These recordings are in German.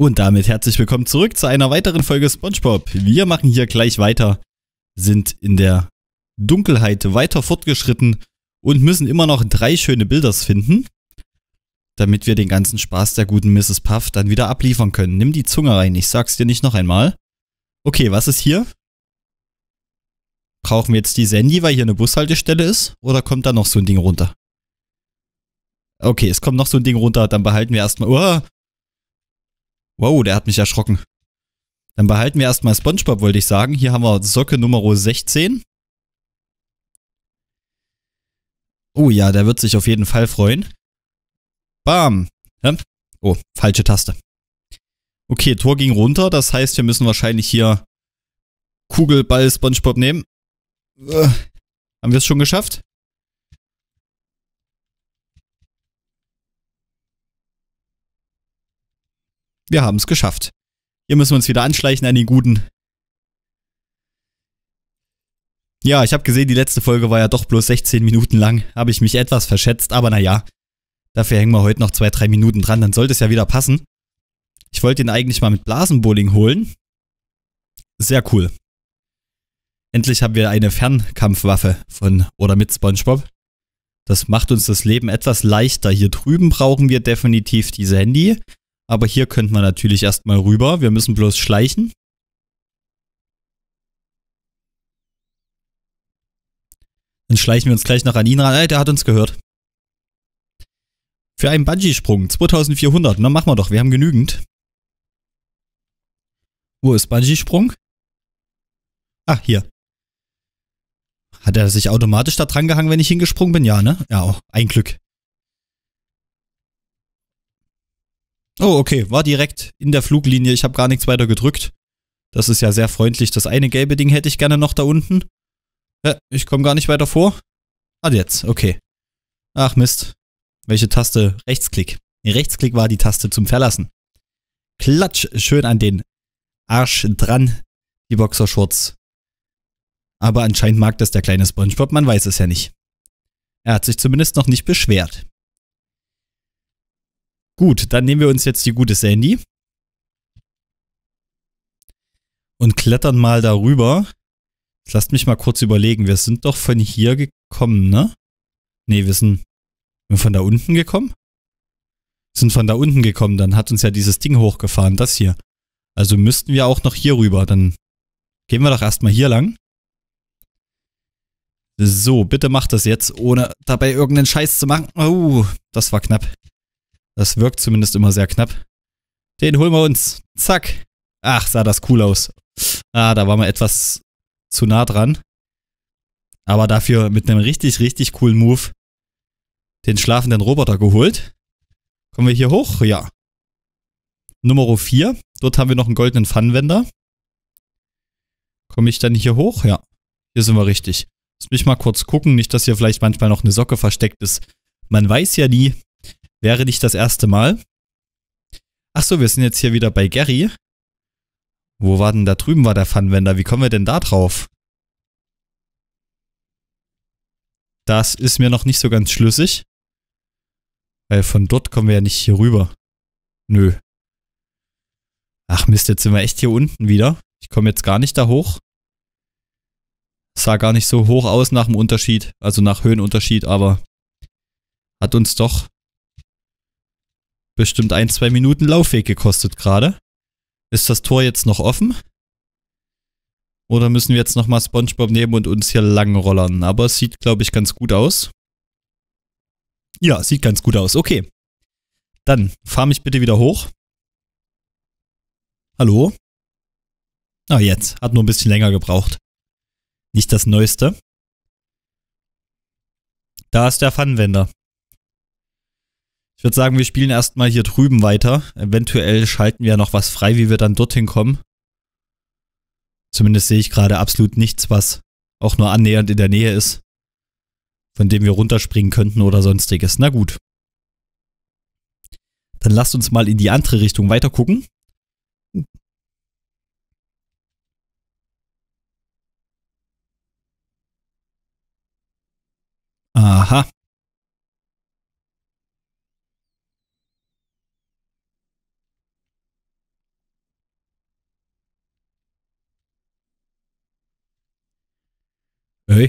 Und damit herzlich willkommen zurück zu einer weiteren Folge SpongeBob. Wir machen hier gleich weiter, sind in der Dunkelheit weiter fortgeschritten und müssen immer noch drei schöne Bilders finden, damit wir den ganzen Spaß der guten Mrs. Puff dann wieder abliefern können. Nimm die Zunge rein, ich sag's dir nicht noch einmal. Okay, was ist hier? Brauchen wir jetzt die Sandy, weil hier eine Bushaltestelle ist? Oder kommt da noch so ein Ding runter? Okay, es kommt noch so ein Ding runter, dann behalten wir erstmal. Oh, Wow, der hat mich erschrocken. Dann behalten wir erstmal SpongeBob, wollte ich sagen. Hier haben wir Socke Nummer 16. Oh ja, der wird sich auf jeden Fall freuen. Bam. Oh, falsche Taste. Okay, Tor ging runter. Das heißt, wir müssen wahrscheinlich hier Kugelball SpongeBob nehmen. Äh, haben wir es schon geschafft? Wir haben es geschafft. Hier müssen wir uns wieder anschleichen an die Guten. Ja, ich habe gesehen, die letzte Folge war ja doch bloß 16 Minuten lang. Habe ich mich etwas verschätzt, aber naja. Dafür hängen wir heute noch zwei, drei Minuten dran, dann sollte es ja wieder passen. Ich wollte ihn eigentlich mal mit Blasenbowling holen. Sehr cool. Endlich haben wir eine Fernkampfwaffe von oder mit SpongeBob. Das macht uns das Leben etwas leichter. Hier drüben brauchen wir definitiv diese Handy. Aber hier könnte man natürlich erstmal rüber. Wir müssen bloß schleichen. Dann schleichen wir uns gleich noch an ihn ran. Ey, der hat uns gehört. Für einen Bungee-Sprung. 2400. Na, machen wir doch. Wir haben genügend. Wo ist Bungee-Sprung? Ah, hier. Hat er sich automatisch da dran gehangen, wenn ich hingesprungen bin? Ja, ne? Ja, auch. Ein Glück. Oh, okay, war direkt in der Fluglinie. Ich habe gar nichts weiter gedrückt. Das ist ja sehr freundlich. Das eine gelbe Ding hätte ich gerne noch da unten. Ja, ich komme gar nicht weiter vor. Ah, jetzt, okay. Ach Mist. Welche Taste? Rechtsklick. Rechtsklick war die Taste zum Verlassen. Klatsch, schön an den Arsch dran, die Boxershorts. Aber anscheinend mag das der kleine SpongeBob, man weiß es ja nicht. Er hat sich zumindest noch nicht beschwert. Gut, dann nehmen wir uns jetzt die gute Sandy. Und klettern mal darüber. Jetzt lasst mich mal kurz überlegen. Wir sind doch von hier gekommen, ne? Ne, wir sind, sind von da unten gekommen? Sind von da unten gekommen. Dann hat uns ja dieses Ding hochgefahren, das hier. Also müssten wir auch noch hier rüber. Dann gehen wir doch erstmal hier lang. So, bitte macht das jetzt, ohne dabei irgendeinen Scheiß zu machen. Oh, das war knapp. Das wirkt zumindest immer sehr knapp. Den holen wir uns. Zack. Ach, sah das cool aus. Ah, da waren wir etwas zu nah dran. Aber dafür mit einem richtig, richtig coolen Move den schlafenden Roboter geholt. Kommen wir hier hoch? Ja. Nummer 4. Dort haben wir noch einen goldenen Pfannenwender. Komme ich dann hier hoch? Ja. Hier sind wir richtig. Lass mich mal kurz gucken. Nicht, dass hier vielleicht manchmal noch eine Socke versteckt ist. Man weiß ja nie. Wäre nicht das erste Mal. Ach so, wir sind jetzt hier wieder bei Gary. Wo war denn da drüben war der Pfannwender? Wie kommen wir denn da drauf? Das ist mir noch nicht so ganz schlüssig. Weil von dort kommen wir ja nicht hier rüber. Nö. Ach Mist, jetzt sind wir echt hier unten wieder. Ich komme jetzt gar nicht da hoch. Sah gar nicht so hoch aus nach dem Unterschied, also nach Höhenunterschied, aber hat uns doch bestimmt ein, zwei Minuten Laufweg gekostet gerade. Ist das Tor jetzt noch offen? Oder müssen wir jetzt nochmal Spongebob nehmen und uns hier lang rollern? Aber es sieht, glaube ich, ganz gut aus. Ja, sieht ganz gut aus. Okay. Dann fahr mich bitte wieder hoch. Hallo? Ah, jetzt. Hat nur ein bisschen länger gebraucht. Nicht das Neueste. Da ist der Pfannenwender. Ich würde sagen, wir spielen erstmal hier drüben weiter. Eventuell schalten wir ja noch was frei, wie wir dann dorthin kommen. Zumindest sehe ich gerade absolut nichts, was auch nur annähernd in der Nähe ist, von dem wir runterspringen könnten oder sonstiges. Na gut. Dann lasst uns mal in die andere Richtung weiter gucken. Aha. neu.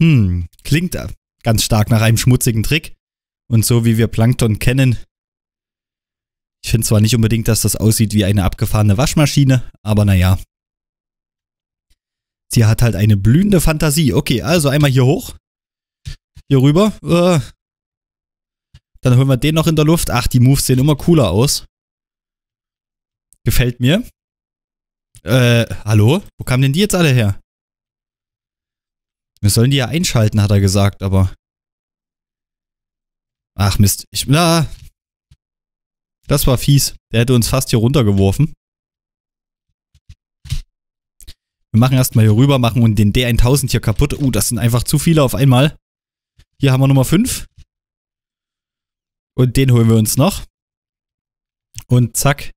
Hm, klingt ganz stark nach einem schmutzigen Trick. Und so wie wir Plankton kennen, ich finde zwar nicht unbedingt, dass das aussieht wie eine abgefahrene Waschmaschine, aber naja. Sie hat halt eine blühende Fantasie. Okay, also einmal hier hoch. Hier rüber. Äh, dann holen wir den noch in der Luft. Ach, die Moves sehen immer cooler aus. Gefällt mir. Äh, hallo? Wo kamen denn die jetzt alle her? Wir sollen die ja einschalten, hat er gesagt, aber. Ach Mist, ich. Na. Das war fies. Der hätte uns fast hier runtergeworfen. Wir machen erstmal hier rüber, machen und den D1000 hier kaputt. Uh, das sind einfach zu viele auf einmal. Hier haben wir Nummer 5. Und den holen wir uns noch. Und zack.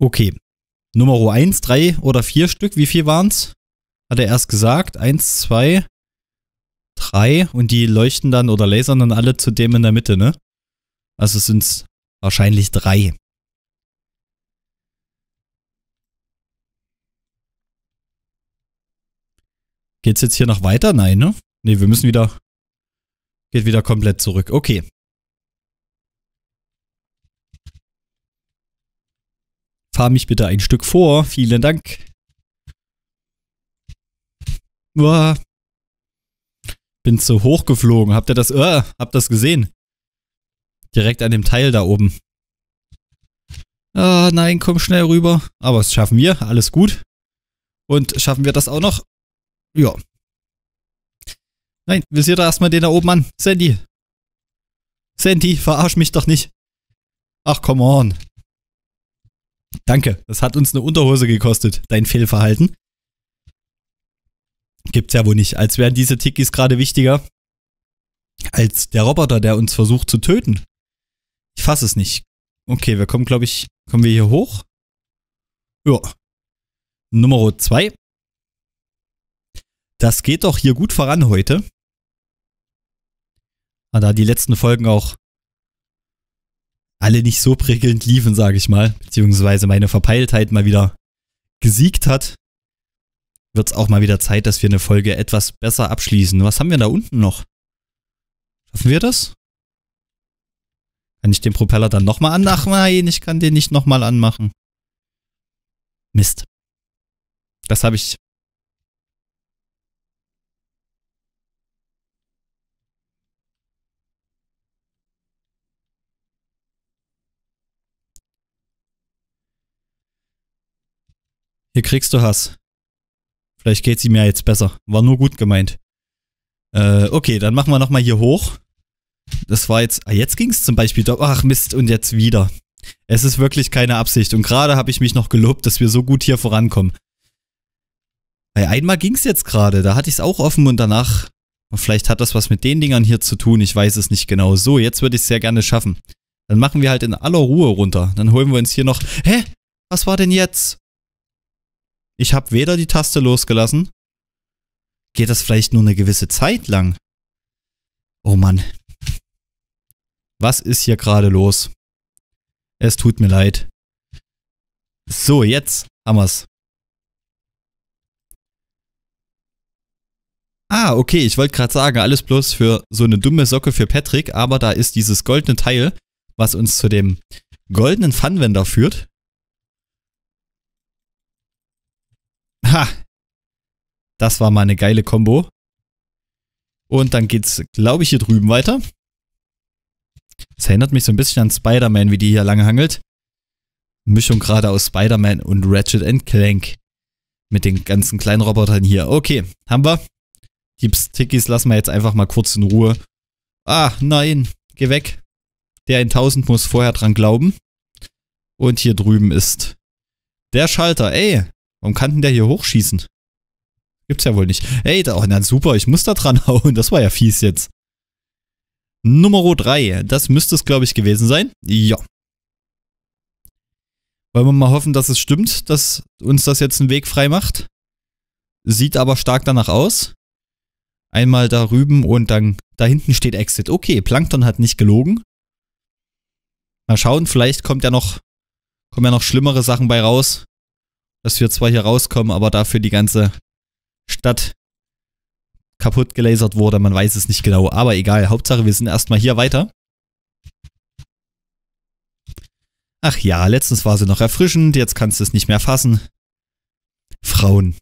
Okay. Nummer 1, 3 oder 4 Stück. Wie viel waren's? Hat er erst gesagt. 1, 2, 3. Und die leuchten dann oder lasern dann alle zu dem in der Mitte, ne? Also sind's wahrscheinlich 3. Geht's jetzt hier noch weiter? Nein, ne? Ne, wir müssen wieder. Geht wieder komplett zurück. Okay. Fahr mich bitte ein Stück vor. Vielen Dank. Uah. Bin zu hoch geflogen. Habt ihr das? Uh, habt das gesehen? Direkt an dem Teil da oben. Ah, nein, komm schnell rüber. Aber das schaffen wir. Alles gut. Und schaffen wir das auch noch? Ja, Nein, wir sehen doch erstmal den da oben an. Sandy. Sandy, verarsch mich doch nicht. Ach, come on. Danke, das hat uns eine Unterhose gekostet, dein Fehlverhalten. Gibt's ja wohl nicht, als wären diese Tikis gerade wichtiger als der Roboter, der uns versucht zu töten. Ich fasse es nicht. Okay, wir kommen, glaube ich, kommen wir hier hoch? Ja. Nummer 2. Das geht doch hier gut voran heute man da die letzten Folgen auch alle nicht so prickelnd liefen, sage ich mal, beziehungsweise meine Verpeiltheit mal wieder gesiegt hat, wird es auch mal wieder Zeit, dass wir eine Folge etwas besser abschließen. Was haben wir da unten noch? Schaffen wir das? Kann ich den Propeller dann nochmal anmachen? Nein, ich kann den nicht nochmal anmachen. Mist. Das habe ich hier kriegst du Hass. Vielleicht geht sie mir jetzt besser. War nur gut gemeint. Äh, okay, dann machen wir nochmal hier hoch. Das war jetzt, ah, jetzt ging's zum Beispiel, ach Mist, und jetzt wieder. Es ist wirklich keine Absicht. Und gerade habe ich mich noch gelobt, dass wir so gut hier vorankommen. Weil einmal ging's jetzt gerade, da hatte ich's auch offen und danach, vielleicht hat das was mit den Dingern hier zu tun, ich weiß es nicht genau. So, jetzt würde ich sehr gerne schaffen. Dann machen wir halt in aller Ruhe runter. Dann holen wir uns hier noch, hä? Was war denn jetzt? Ich habe weder die Taste losgelassen. Geht das vielleicht nur eine gewisse Zeit lang? Oh Mann. Was ist hier gerade los? Es tut mir leid. So, jetzt haben wir's. Ah, okay, ich wollte gerade sagen, alles bloß für so eine dumme Socke für Patrick, aber da ist dieses goldene Teil, was uns zu dem goldenen Pfannwender führt. Ha! Das war mal eine geile Combo. Und dann geht's, glaube ich, hier drüben weiter. Das erinnert mich so ein bisschen an Spider-Man, wie die hier lange hangelt. Mischung gerade aus Spider-Man und Ratchet Clank. Mit den ganzen kleinen Robotern hier. Okay, haben wir. Die Stickies lassen wir jetzt einfach mal kurz in Ruhe. Ah, nein, geh weg. Der 1000 muss vorher dran glauben. Und hier drüben ist der Schalter. Ey, Warum kann denn der hier hochschießen? Gibt's ja wohl nicht. Ey, da, oh, na super, ich muss da dran hauen. Das war ja fies jetzt. Nummer 3. Das müsste es, glaube ich, gewesen sein. Ja. Wollen wir mal hoffen, dass es stimmt, dass uns das jetzt einen Weg frei macht. Sieht aber stark danach aus. Einmal da rüben und dann da hinten steht Exit. Okay, Plankton hat nicht gelogen. Mal schauen, vielleicht kommt ja noch, kommen ja noch schlimmere Sachen bei raus dass wir zwar hier rauskommen, aber dafür die ganze Stadt kaputt gelasert wurde. Man weiß es nicht genau, aber egal. Hauptsache, wir sind erstmal hier weiter. Ach ja, letztens war sie noch erfrischend, jetzt kannst du es nicht mehr fassen. Frauen.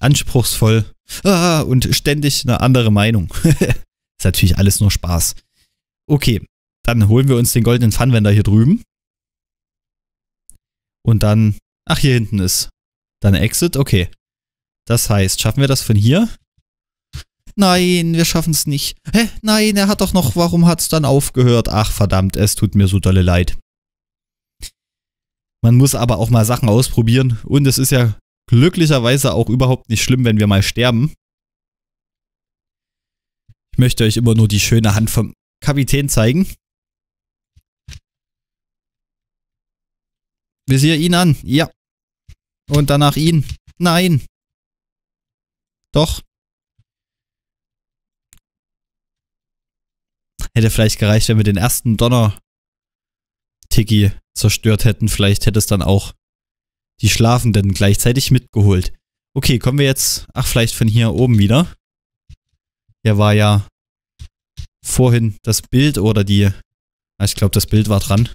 Anspruchsvoll ah, und ständig eine andere Meinung. Ist natürlich alles nur Spaß. Okay, dann holen wir uns den goldenen Pfannwender hier drüben. Und dann Ach, hier hinten ist. Dann Exit, okay. Das heißt, schaffen wir das von hier? Nein, wir schaffen es nicht. Hä? Nein, er hat doch noch, warum hat es dann aufgehört? Ach, verdammt, es tut mir so dolle leid. Man muss aber auch mal Sachen ausprobieren und es ist ja glücklicherweise auch überhaupt nicht schlimm, wenn wir mal sterben. Ich möchte euch immer nur die schöne Hand vom Kapitän zeigen. Visier ihn an. Ja. Und danach ihn. Nein. Doch. Hätte vielleicht gereicht, wenn wir den ersten Donner-Tiki zerstört hätten. Vielleicht hätte es dann auch die Schlafenden gleichzeitig mitgeholt. Okay, kommen wir jetzt. Ach, vielleicht von hier oben wieder. Hier war ja vorhin das Bild oder die. Ah, ich glaube, das Bild war dran.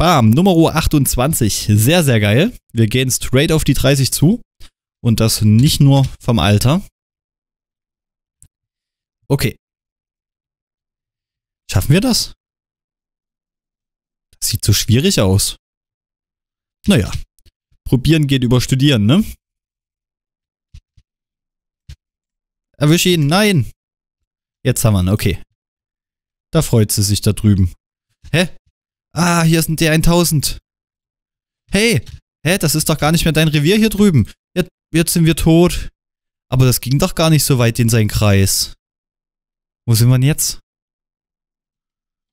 Bam, Nummer 28. Sehr, sehr geil. Wir gehen straight auf die 30 zu. Und das nicht nur vom Alter. Okay. Schaffen wir das? Das sieht so schwierig aus. Naja, probieren geht über studieren, ne? Erwische ihn, nein! Jetzt haben wir ihn, okay. Da freut sie sich da drüben. Hä? Ah, hier ist ein D1000. Hey, hä, das ist doch gar nicht mehr dein Revier hier drüben. Jetzt, jetzt sind wir tot. Aber das ging doch gar nicht so weit in seinen Kreis. Wo sind wir denn jetzt?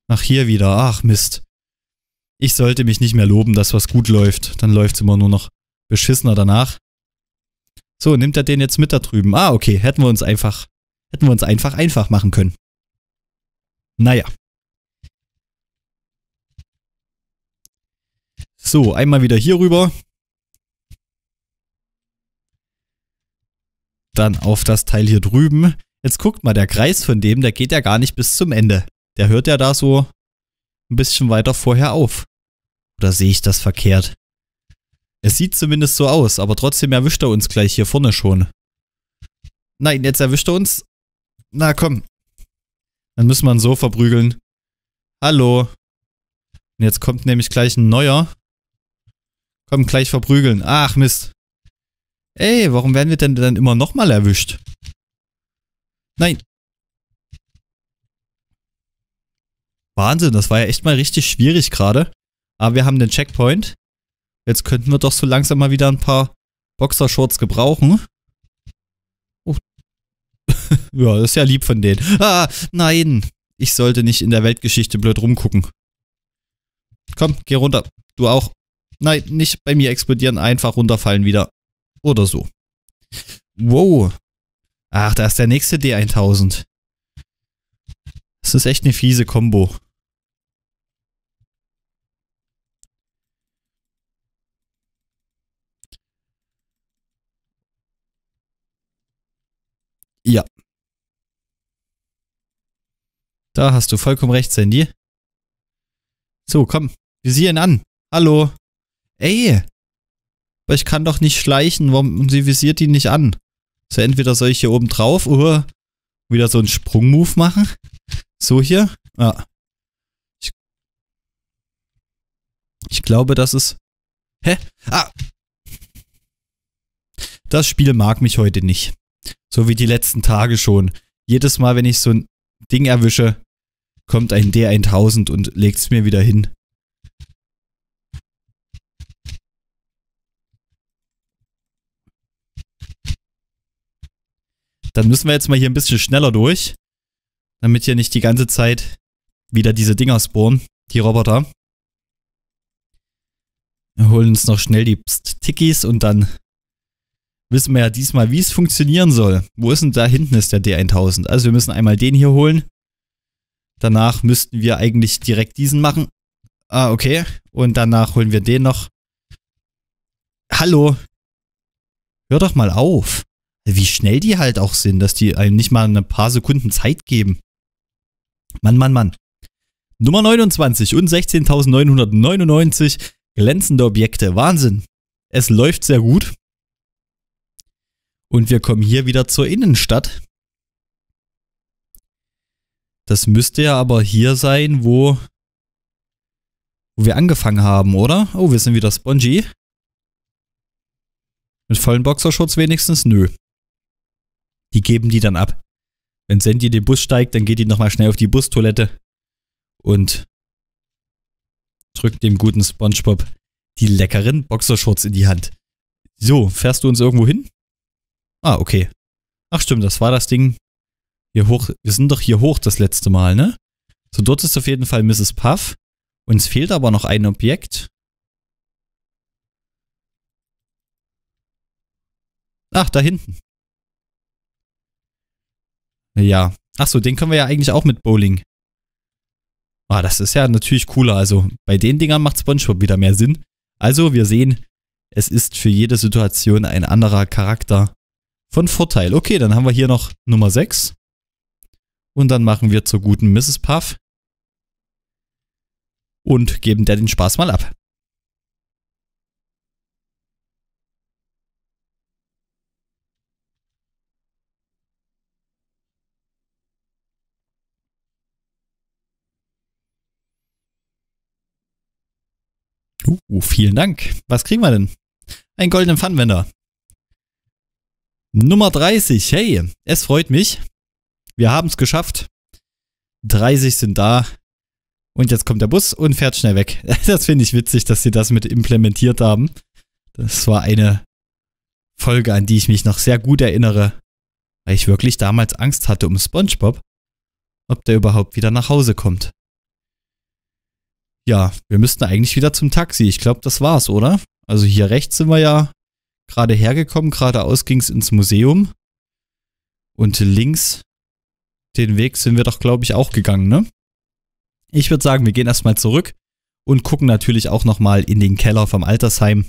Nach hier wieder. Ach, Mist. Ich sollte mich nicht mehr loben, dass was gut läuft. Dann läuft es immer nur noch beschissener danach. So, nimmt er den jetzt mit da drüben? Ah, okay. Hätten wir uns einfach, hätten wir uns einfach einfach machen können. Naja. So, einmal wieder hier rüber. Dann auf das Teil hier drüben. Jetzt guckt mal, der Kreis von dem, der geht ja gar nicht bis zum Ende. Der hört ja da so ein bisschen weiter vorher auf. Oder sehe ich das verkehrt? Es sieht zumindest so aus, aber trotzdem erwischt er uns gleich hier vorne schon. Nein, jetzt erwischt er uns. Na komm. Dann müssen wir ihn so verprügeln. Hallo. Und jetzt kommt nämlich gleich ein neuer. Komm, gleich verprügeln. Ach, Mist. Ey, warum werden wir denn dann immer nochmal erwischt? Nein. Wahnsinn, das war ja echt mal richtig schwierig gerade. Aber wir haben den Checkpoint. Jetzt könnten wir doch so langsam mal wieder ein paar Boxershorts gebrauchen. Oh. ja, das ist ja lieb von denen. Ah, nein. Ich sollte nicht in der Weltgeschichte blöd rumgucken. Komm, geh runter. Du auch. Nein, nicht bei mir explodieren, einfach runterfallen wieder. Oder so. Wow. Ach, da ist der nächste D1000. Das ist echt eine fiese Combo. Ja. Da hast du vollkommen recht, Sandy. So, komm. Wir Visieren an. Hallo. Ey, aber ich kann doch nicht schleichen, warum sie visiert ihn nicht an? So entweder soll ich hier oben drauf oder uh, wieder so einen Sprungmove machen. So hier. Ja. Ich, ich glaube, das ist... Hä? Ah! Das Spiel mag mich heute nicht. So wie die letzten Tage schon. Jedes Mal, wenn ich so ein Ding erwische, kommt ein D1000 und legt's mir wieder hin. Dann müssen wir jetzt mal hier ein bisschen schneller durch, damit hier nicht die ganze Zeit wieder diese Dinger spawnen, die Roboter. Wir holen uns noch schnell die Tickies und dann wissen wir ja diesmal, wie es funktionieren soll. Wo ist denn da hinten ist der D1000? Also wir müssen einmal den hier holen. Danach müssten wir eigentlich direkt diesen machen. Ah, okay. Und danach holen wir den noch. Hallo. Hör doch mal auf wie schnell die halt auch sind, dass die einem nicht mal ein paar Sekunden Zeit geben. Mann, Mann, Mann. Nummer 29 und 16.999 glänzende Objekte. Wahnsinn. Es läuft sehr gut. Und wir kommen hier wieder zur Innenstadt. Das müsste ja aber hier sein, wo, wo wir angefangen haben, oder? Oh, wir sind wieder spongy. Mit vollen Boxerschutz wenigstens? Nö. Die geben die dann ab. Wenn Sandy in den Bus steigt, dann geht die nochmal schnell auf die Bustoilette und drückt dem guten SpongeBob die leckeren Boxershorts in die Hand. So, fährst du uns irgendwo hin? Ah, okay. Ach stimmt, das war das Ding. Hier hoch, wir sind doch hier hoch das letzte Mal, ne? So, dort ist auf jeden Fall Mrs. Puff. Uns fehlt aber noch ein Objekt. Ach, da hinten. Ja. Achso, den können wir ja eigentlich auch mit Bowling. Ah, das ist ja natürlich cooler. Also bei den Dingern macht SpongeBob wieder mehr Sinn. Also wir sehen, es ist für jede Situation ein anderer Charakter von Vorteil. Okay, dann haben wir hier noch Nummer 6. Und dann machen wir zur guten Mrs. Puff und geben der den Spaß mal ab. Uh, vielen Dank. Was kriegen wir denn? Ein goldenen Pfannwender. Nummer 30. Hey, es freut mich. Wir haben es geschafft. 30 sind da. Und jetzt kommt der Bus und fährt schnell weg. Das finde ich witzig, dass sie das mit implementiert haben. Das war eine Folge, an die ich mich noch sehr gut erinnere, weil ich wirklich damals Angst hatte um SpongeBob, ob der überhaupt wieder nach Hause kommt. Ja, wir müssten eigentlich wieder zum Taxi. Ich glaube, das war's, oder? Also hier rechts sind wir ja gerade hergekommen. Geradeaus ging's ins Museum. Und links den Weg sind wir doch, glaube ich, auch gegangen, ne? Ich würde sagen, wir gehen erstmal zurück und gucken natürlich auch nochmal in den Keller vom Altersheim,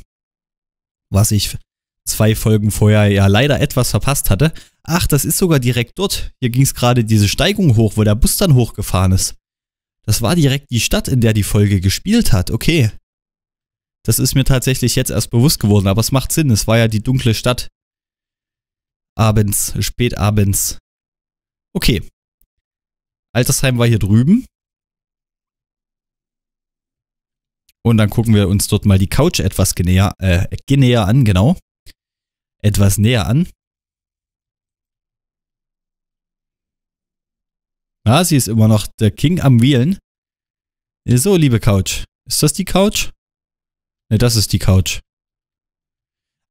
was ich zwei Folgen vorher ja leider etwas verpasst hatte. Ach, das ist sogar direkt dort. Hier ging es gerade diese Steigung hoch, wo der Bus dann hochgefahren ist. Das war direkt die Stadt, in der die Folge gespielt hat. Okay. Das ist mir tatsächlich jetzt erst bewusst geworden, aber es macht Sinn. Es war ja die dunkle Stadt. Abends, spätabends. Okay. Altersheim war hier drüben. Und dann gucken wir uns dort mal die Couch etwas genäher, äh, äh genäher an, genau. Etwas näher an. Ah, sie ist immer noch der King am Wielen. So, liebe Couch. Ist das die Couch? Ne, das ist die Couch.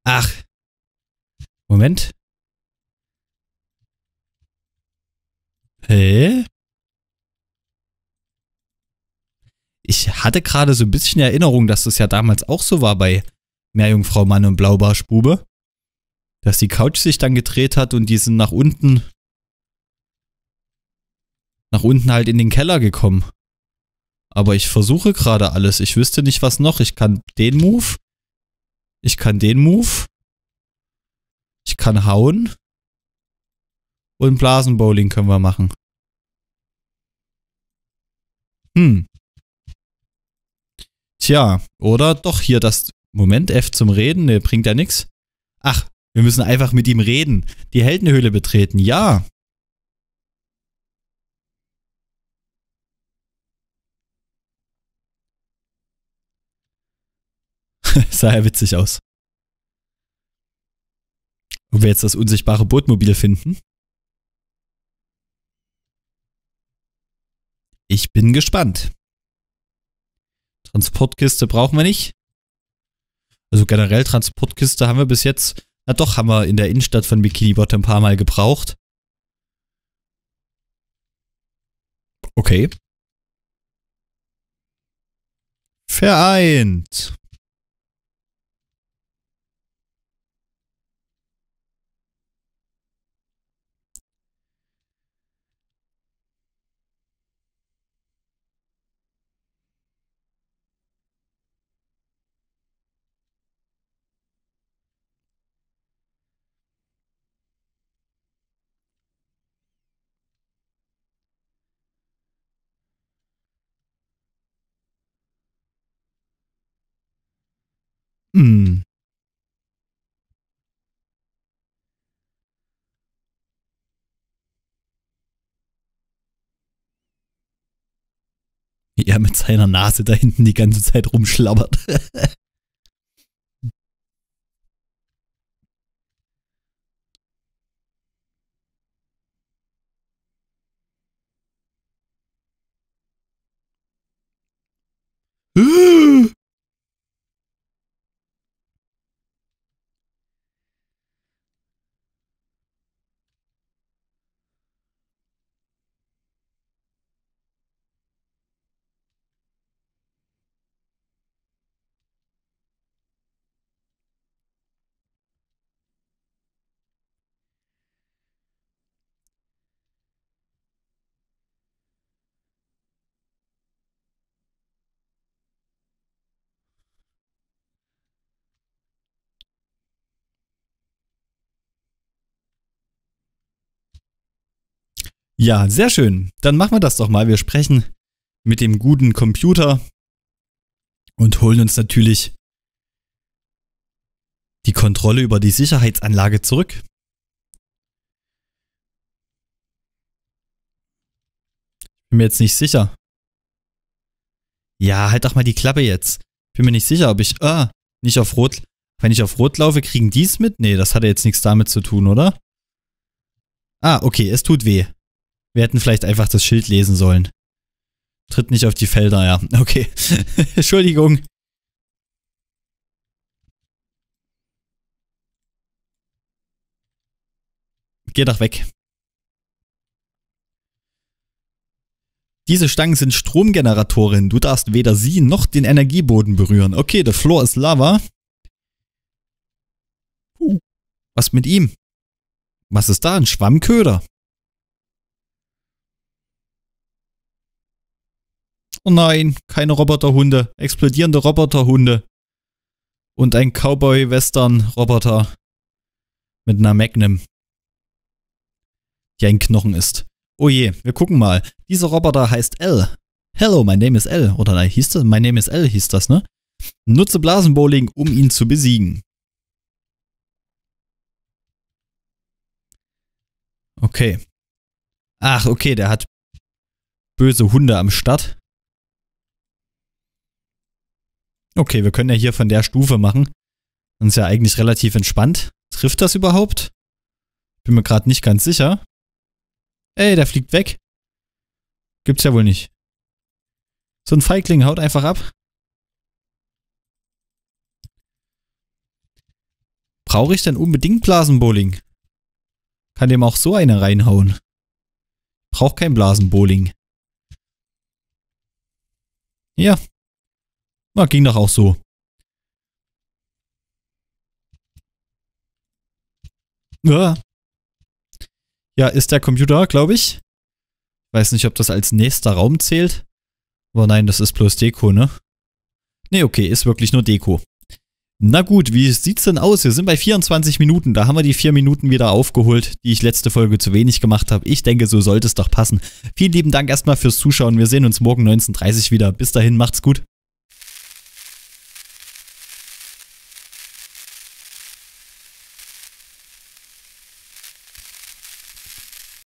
Ach. Moment. Hä? Ich hatte gerade so ein bisschen Erinnerung, dass das ja damals auch so war bei Meerjungfrau Mann und Blaubarschbube. Dass die Couch sich dann gedreht hat und die sind nach unten nach unten halt in den Keller gekommen. Aber ich versuche gerade alles. Ich wüsste nicht, was noch. Ich kann den Move. Ich kann den Move. Ich kann hauen. Und Blasenbowling können wir machen. Hm. Tja, oder doch hier das. Moment, F zum Reden. Ne, bringt ja nichts. Ach, wir müssen einfach mit ihm reden. Die Heldenhöhle betreten. Ja. Sah ja witzig aus. Ob wir jetzt das unsichtbare Bootmobil finden? Ich bin gespannt. Transportkiste brauchen wir nicht. Also generell Transportkiste haben wir bis jetzt, na doch, haben wir in der Innenstadt von Bikini Bottom ein paar Mal gebraucht. Okay. Vereint. Mm. Wie er mit seiner Nase da hinten die ganze Zeit rumschlabbert. Ja, sehr schön. Dann machen wir das doch mal. Wir sprechen mit dem guten Computer und holen uns natürlich die Kontrolle über die Sicherheitsanlage zurück. Bin mir jetzt nicht sicher. Ja, halt doch mal die Klappe jetzt. Bin mir nicht sicher, ob ich... Ah, nicht auf Rot... Wenn ich auf Rot laufe, kriegen die es mit? Nee, das hat ja jetzt nichts damit zu tun, oder? Ah, okay, es tut weh. Wir hätten vielleicht einfach das Schild lesen sollen. Tritt nicht auf die Felder, ja. Okay. Entschuldigung. Geh doch weg. Diese Stangen sind Stromgeneratoren. Du darfst weder sie noch den Energieboden berühren. Okay, der Floor ist Lava. Was mit ihm? Was ist da? Ein Schwammköder? Oh nein, keine Roboterhunde. Explodierende Roboterhunde. Und ein Cowboy-Western-Roboter. Mit einer Magnum. Die ein Knochen ist. Oh je, wir gucken mal. Dieser Roboter heißt L. Hello, my name is L. Oder nein, hieß das? My name is L hieß das, ne? Nutze Blasenbowling, um ihn zu besiegen. Okay. Ach, okay, der hat böse Hunde am Start. okay, wir können ja hier von der Stufe machen. Dann ist ja eigentlich relativ entspannt. Trifft das überhaupt? Bin mir gerade nicht ganz sicher. Ey, der fliegt weg. Gibt's ja wohl nicht. So ein Feigling haut einfach ab. Brauche ich denn unbedingt Blasenbowling? Kann dem auch so eine reinhauen. Braucht kein Blasenbowling. Ja, na, ging doch auch so. Ja, ja ist der Computer, glaube ich. Weiß nicht, ob das als nächster Raum zählt. Aber nein, das ist bloß Deko, ne? Ne, okay, ist wirklich nur Deko. Na gut, wie sieht's denn aus? Wir sind bei 24 Minuten. Da haben wir die 4 Minuten wieder aufgeholt, die ich letzte Folge zu wenig gemacht habe. Ich denke, so sollte es doch passen. Vielen lieben Dank erstmal fürs Zuschauen. Wir sehen uns morgen 19.30 Uhr wieder. Bis dahin, macht's gut.